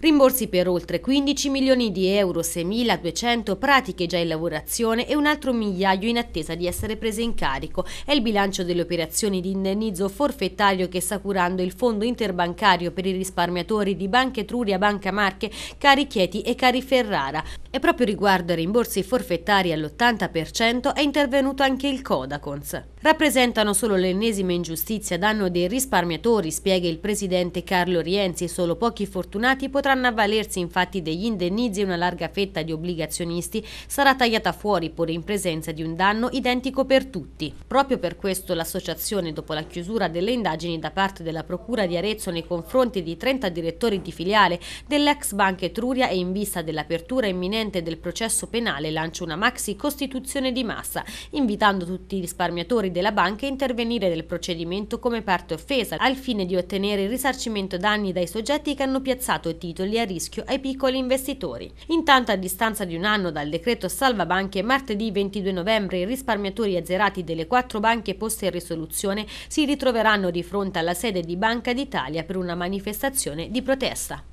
Rimborsi per oltre 15 milioni di euro, 6.200 pratiche già in lavorazione e un altro migliaio in attesa di essere prese in carico. È il bilancio delle operazioni di indennizzo forfettario che sta curando il Fondo Interbancario per i risparmiatori di Banca Etruria, Banca Marche, Cari Chieti e Cari Ferrara. E proprio riguardo ai rimborsi forfettari all'80% è intervenuto anche il Codacons. Rappresentano solo l'ennesima ingiustizia a danno dei risparmiatori, spiega il presidente Carlo Rienzi, solo pochi fortunati potranno potranno avvalersi infatti degli indennizi e una larga fetta di obbligazionisti sarà tagliata fuori pure in presenza di un danno identico per tutti. Proprio per questo l'associazione, dopo la chiusura delle indagini da parte della Procura di Arezzo nei confronti di 30 direttori di filiale dell'ex Banca Etruria e in vista dell'apertura imminente del processo penale lancia una maxi costituzione di massa, invitando tutti i risparmiatori della banca a intervenire nel procedimento come parte offesa, al fine di ottenere il risarcimento danni dai soggetti che hanno piazzato titoli titoli a rischio ai piccoli investitori. Intanto a distanza di un anno dal decreto salva banche, martedì 22 novembre i risparmiatori azzerati delle quattro banche poste in risoluzione si ritroveranno di fronte alla sede di Banca d'Italia per una manifestazione di protesta.